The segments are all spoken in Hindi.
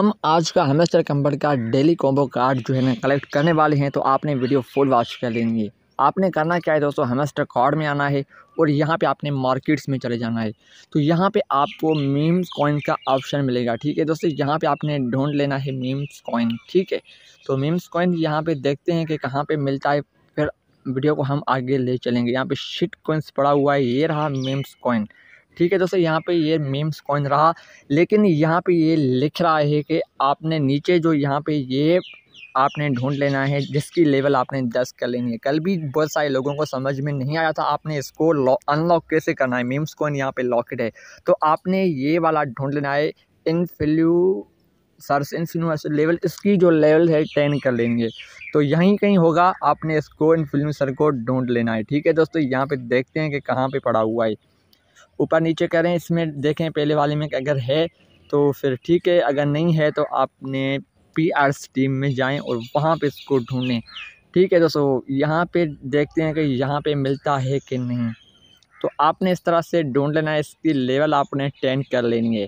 हम आज का हमेस्टर कंबर का डेली कॉम्बो कार्ड जो है ना कलेक्ट करने वाले हैं तो आपने वीडियो फुल वॉच कर लेंगे आपने करना क्या है दोस्तों हमेस्टर कार्ड में आना है और यहाँ पे आपने मार्केट्स में चले जाना है तो यहाँ पे आपको मीम्स कॉइन का ऑप्शन मिलेगा ठीक है दोस्तों यहाँ पे आपने ढूंढ लेना है मीम्स कॉइन ठीक है तो मीम्स कॉइन यहाँ पे देखते हैं कि कहाँ पे मिलता है फिर वीडियो को हम आगे ले चलेंगे यहाँ पे शिट कॉइन्स पड़ा हुआ है ये रहा मीम्स कॉइन ठीक है दोस्तों यहाँ पे ये मीम्स कॉइन रहा लेकिन यहाँ पे ये लिख रहा है कि आपने नीचे जो यहाँ पे ये आपने ढूंढ लेना है जिसकी लेवल आपने दस कर लेनी है कल भी बहुत सारे लोगों को समझ में नहीं आया था आपने इसको अनलॉक कैसे करना है मीम्स कॉइन यहाँ पे लॉकेट है तो आपने ये वाला ढूंढ लेना है सर सर्च इन्फ्लुएंसर लेवल इसकी जो लेवल है टेन कर लेंगे तो यहीं कहीं होगा आपने इसको इन्फ्लुएंसर को ढूंढ लेना है ठीक है दोस्तों यहाँ पे देखते हैं कि कहाँ पे पड़ा हुआ है ऊपर नीचे करें इसमें देखें पहले वाले में अगर है तो फिर ठीक है अगर नहीं है तो आपने पी आर्स टीम में जाएं और वहाँ पे इसको ढूंढें ठीक है दोस्तों यहाँ पे देखते हैं कि यहाँ पे मिलता है कि नहीं तो आपने इस तरह से ढूंढ लेना है इसकी लेवल आपने टेन कर लेनी है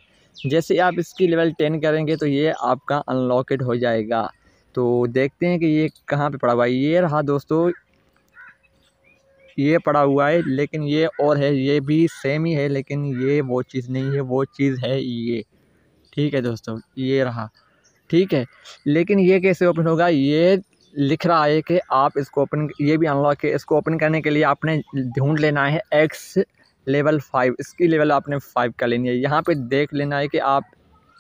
जैसे आप इसकी लेवल टेन करेंगे तो ये आपका अनलॉकेड हो जाएगा तो देखते हैं कि ये कहाँ पे पड़ा हुआ है ये रहा दोस्तों ये पड़ा हुआ है लेकिन ये और है ये भी सेम ही है लेकिन ये वो चीज़ नहीं है वो चीज़ है ये ठीक है दोस्तों ये रहा ठीक है लेकिन ये कैसे ओपन होगा ये लिख रहा है कि आप इसको ओपन ये भी अनलॉक है इसको ओपन करने के लिए आपने ढूंढ लेना है एक्स लेवल फाइव इसकी लेवल आपने फाइव कर लेनी है यहाँ पे देख लेना है कि आप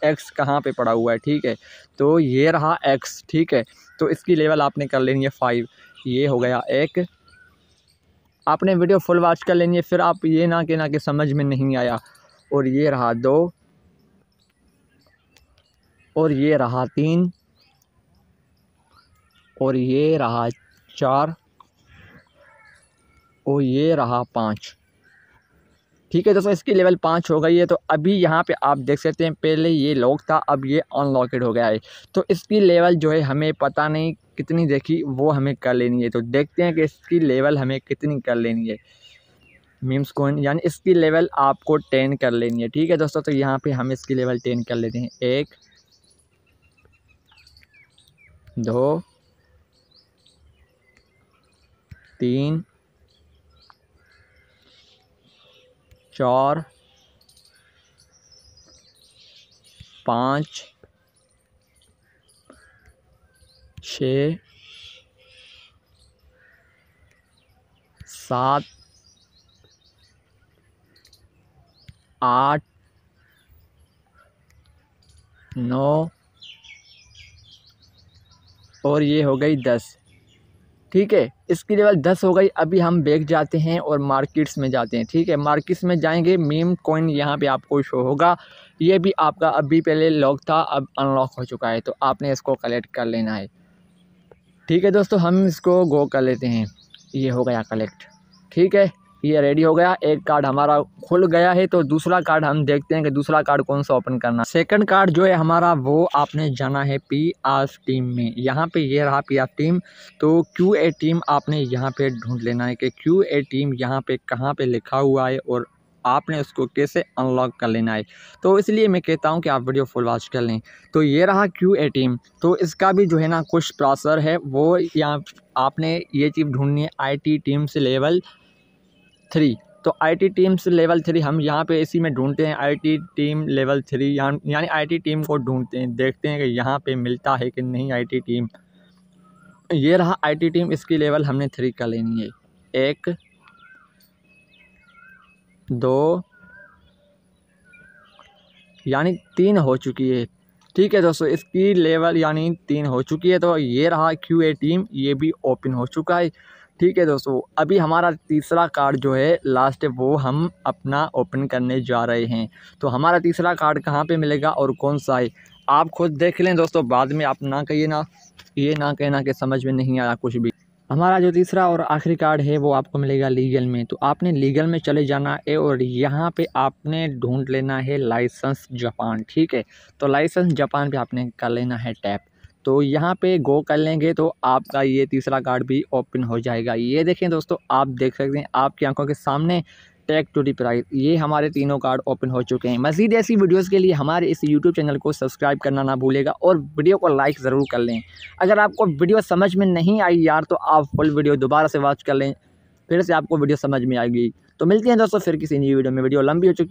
एक्स कहाँ पे पड़ा हुआ है ठीक है तो ये रहा एक्स ठीक है तो इसकी लेवल आपने कर लेनी है फाइव ये हो गया एक आपने वीडियो फुल वॉच कर लेनी है फिर आप ये ना के ना के समझ में नहीं आया और ये रहा दो और ये रहा तीन और ये रहा चार और ये रहा पाँच ठीक है दोस्तों इसकी लेवल पाँच हो गई है तो अभी यहाँ पे आप देख सकते हैं पहले ये लॉक था अब ये अनलॉकड हो गया है तो इसकी लेवल जो है हमें पता नहीं कितनी देखी वो हमें कर लेनी है तो देखते हैं कि इसकी लेवल हमें कितनी कर लेनी है मीम्स कोइन यानी इसकी लेवल आपको टेन कर लेनी है ठीक है दोस्तों तो यहाँ पर हम इसकी लेवल टेन कर लेते हैं एक दो तीन चार पाँच छ सात आठ नौ और ये हो गई दस ठीक है इसकी लेवल दस हो गई अभी हम बैग जाते हैं और मार्केट्स में जाते हैं ठीक है मार्केट्स में जाएंगे मीम कॉइन यहाँ पे आपको शो होगा ये भी आपका अभी पहले लॉक था अब अनलॉक हो चुका है तो आपने इसको कलेक्ट कर लेना है ठीक है दोस्तों हम इसको गो कर लेते हैं ये हो गया कलेक्ट ठीक है ये रेडी हो गया एक कार्ड हमारा खुल गया है तो दूसरा कार्ड हम देखते हैं कि दूसरा कार्ड कौन सा ओपन करना सेकंड कार्ड जो है हमारा वो आपने जाना है पी आर टीम में यहाँ पे ये रहा पी आर टीम तो क्यू ए टीम आपने यहाँ पे ढूंढ लेना है कि क्यू ए टीम यहाँ पे कहाँ पे लिखा हुआ है और आपने उसको कैसे अनलॉक कर लेना है तो इसलिए मैं कहता हूँ कि आप वीडियो फुल वॉच कर लें तो ये रहा क्यू ए टीम तो इसका भी जो है ना कुछ प्रोसर है वो यहाँ आपने ये चीज़ ढूंढनी है आईटी टीम से लेवल थ्री तो आईटी टीम्स लेवल थ्री हम यहाँ पे इसी में ढूंढते हैं आईटी टीम लेवल थ्री यानी यानी आईटी टीम को ढूंढते हैं देखते हैं कि यहाँ पे मिलता है कि नहीं आईटी टीम ये रहा आईटी टीम इसकी लेवल हमने थ्री का लेनी है एक दो यानी तीन हो चुकी है ठीक है दोस्तों इसकी लेवल यानी तीन हो चुकी है तो ये रहा क्यू टीम ये भी ओपन हो चुका है ठीक है दोस्तों अभी हमारा तीसरा कार्ड जो है लास्ट वो हम अपना ओपन करने जा रहे हैं तो हमारा तीसरा कार्ड कहाँ पे मिलेगा और कौन सा है आप खुद देख लें दोस्तों बाद में आप ना कहिए ना ये ना कहना कि समझ में नहीं आया कुछ भी हमारा जो तीसरा और आखिरी कार्ड है वो आपको मिलेगा लीगल में तो आपने लीगल में चले जाना है और यहाँ पे आपने ढूंढ लेना है लाइसेंस जापान ठीक है तो लाइसेंस जापान पे आपने कर लेना है टैप तो यहाँ पे गो कर लेंगे तो आपका ये तीसरा कार्ड भी ओपन हो जाएगा ये देखें दोस्तों आप देख सकते हैं आपकी आंखों के सामने टैक टू डी प्राइस ये हमारे तीनों कार्ड ओपन हो चुके हैं मजीद ऐसी वीडियोस के लिए हमारे इस यूट्यूब चैनल को सब्सक्राइब करना ना भूलेगा और वीडियो को लाइक ज़रूर कर लें अगर आपको वीडियो समझ में नहीं आई यार तो आप फुल वीडियो दोबारा से वॉच कर लें फिर से आपको वीडियो समझ में आएगी तो मिलती हैं दोस्तों फिर किसी नई वीडियो में वीडियो लंबी हो चुकी